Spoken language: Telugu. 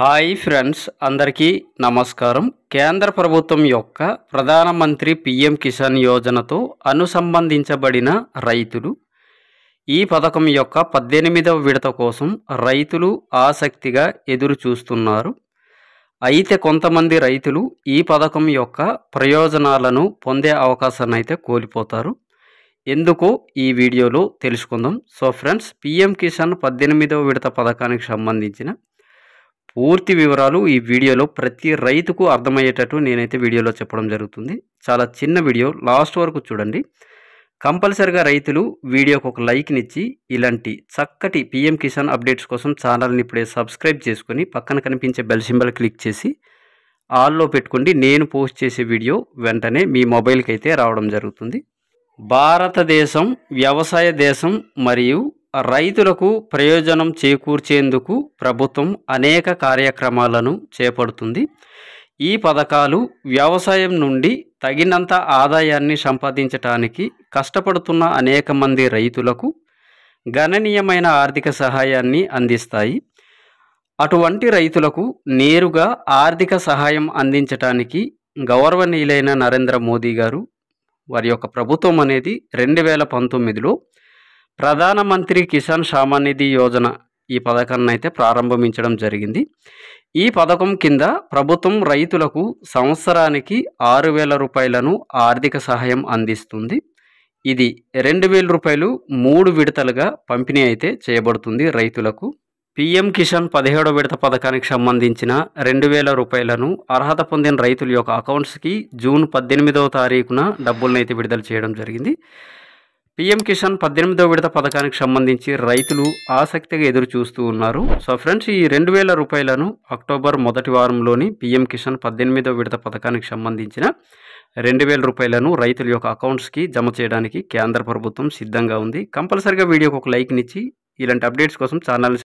హాయ్ ఫ్రెండ్స్ అందరికీ నమస్కారం కేంద్ర ప్రభుత్వం యొక్క ప్రధానమంత్రి పిఎం కిసాన్ యోజనతో అనుసంబంధించబడిన రైతులు ఈ పథకం యొక్క పద్దెనిమిదవ విడత కోసం రైతులు ఆసక్తిగా ఎదురు చూస్తున్నారు అయితే కొంతమంది రైతులు ఈ పథకం యొక్క ప్రయోజనాలను పొందే అవకాశాన్ని అయితే కోల్పోతారు ఎందుకు ఈ వీడియోలో తెలుసుకుందాం సో ఫ్రెండ్స్ పిఎం కిసాన్ పద్దెనిమిదవ విడత పథకానికి సంబంధించిన పూర్తి వివరాలు ఈ వీడియోలో ప్రతి రైతుకు అర్థమయ్యేటట్టు నేనైతే వీడియోలో చెప్పడం జరుగుతుంది చాలా చిన్న వీడియో లాస్ట్ వరకు చూడండి కంపల్సరిగా రైతులు వీడియోకు ఒక లైక్నిచ్చి ఇలాంటి చక్కటి పిఎం కిసాన్ అప్డేట్స్ కోసం ఛానల్ని ఇప్పుడే సబ్స్క్రైబ్ చేసుకుని పక్కన కనిపించే బెల్ సింబల్ క్లిక్ చేసి ఆల్లో పెట్టుకోండి నేను పోస్ట్ చేసే వీడియో వెంటనే మీ మొబైల్కి అయితే రావడం జరుగుతుంది భారతదేశం వ్యవసాయ దేశం మరియు రైతులకు ప్రయోజనం చేకూర్చేందుకు ప్రభుత్వం అనేక కార్యక్రమాలను చేపడుతుంది ఈ పథకాలు వ్యవసాయం నుండి తగినంత ఆదాయాన్ని సంపాదించటానికి కష్టపడుతున్న అనేక మంది రైతులకు గణనీయమైన ఆర్థిక సహాయాన్ని అందిస్తాయి అటువంటి రైతులకు నేరుగా ఆర్థిక సహాయం అందించటానికి గౌరవనీయులైన నరేంద్ర మోదీ గారు వారి యొక్క ప్రభుత్వం అనేది రెండు వేల పంతొమ్మిదిలో ప్రధానమంత్రి కిసాన్ నిధి యోజన ఈ పథకాన్ని అయితే ప్రారంభించడం జరిగింది ఈ పథకం కింద ప్రభుత్వం రైతులకు సంవత్సరానికి ఆరు వేల రూపాయలను ఆర్థిక సహాయం అందిస్తుంది ఇది రెండు వేల రూపాయలు మూడు విడతలుగా పంపిణీ అయితే చేయబడుతుంది రైతులకు పిఎం కిసాన్ పదిహేడో విడత పథకానికి సంబంధించిన రెండు వేల రూపాయలను అర్హత పొందిన రైతుల యొక్క అకౌంట్స్కి జూన్ పద్దెనిమిదవ తారీఖున డబ్బులను అయితే విడుదల చేయడం జరిగింది పీఎం కిసాన్ పద్దెనిమిదో విడత పథకానికి సంబంధించి రైతులు ఆసక్తిగా ఎదురు చూస్తూ ఉన్నారు సో ఫ్రెండ్స్ ఈ రెండు వేల రూపాయలను అక్టోబర్ మొదటి వారంలోని పీఎం కిసాన్ పద్దెనిమిదో విడత పథకానికి సంబంధించిన రెండు వేల రూపాయలను రైతుల యొక్క అకౌంట్స్కి జమ చేయడానికి కేంద్ర ప్రభుత్వం సిద్ధంగా ఉంది కంపల్సరిగా వీడియోకి ఒక లైక్నిచ్చి ఇలాంటి అప్డేట్స్ కోసం ఛానల్